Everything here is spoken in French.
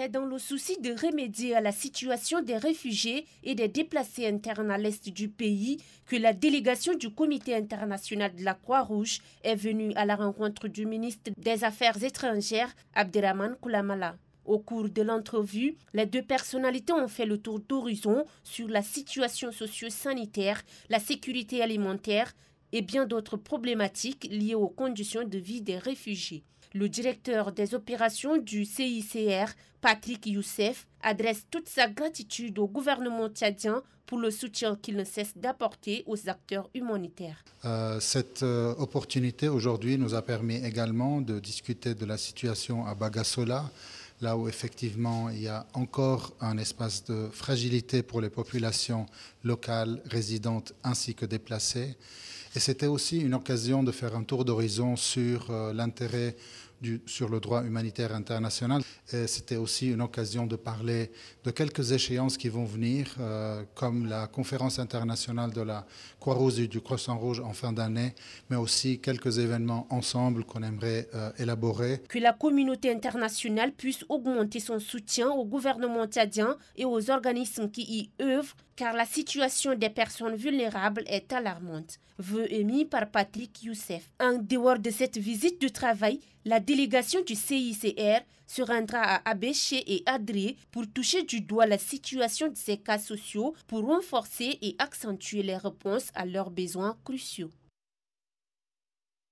C'est dans le souci de remédier à la situation des réfugiés et des déplacés internes à l'est du pays que la délégation du Comité international de la Croix-Rouge est venue à la rencontre du ministre des Affaires étrangères, Abderrahman Koulamala. Au cours de l'entrevue, les deux personnalités ont fait le tour d'horizon sur la situation socio-sanitaire, la sécurité alimentaire, et bien d'autres problématiques liées aux conditions de vie des réfugiés. Le directeur des opérations du CICR, Patrick Youssef, adresse toute sa gratitude au gouvernement tchadien pour le soutien qu'il ne cesse d'apporter aux acteurs humanitaires. Euh, cette euh, opportunité aujourd'hui nous a permis également de discuter de la situation à Bagassola, là où effectivement il y a encore un espace de fragilité pour les populations locales, résidentes ainsi que déplacées. Et c'était aussi une occasion de faire un tour d'horizon sur euh, l'intérêt sur le droit humanitaire international. C'était aussi une occasion de parler de quelques échéances qui vont venir, euh, comme la conférence internationale de la Croix-Rouge et du Croissant-Rouge en fin d'année, mais aussi quelques événements ensemble qu'on aimerait euh, élaborer. Que la communauté internationale puisse augmenter son soutien au gouvernement tchadien et aux organismes qui y œuvrent, car la situation des personnes vulnérables est alarmante. Vœu émis par Patrick Youssef. En dehors de cette visite de travail, la délégation du CICR se rendra à Abéché et Adré pour toucher du doigt la situation de ces cas sociaux pour renforcer et accentuer les réponses à leurs besoins cruciaux.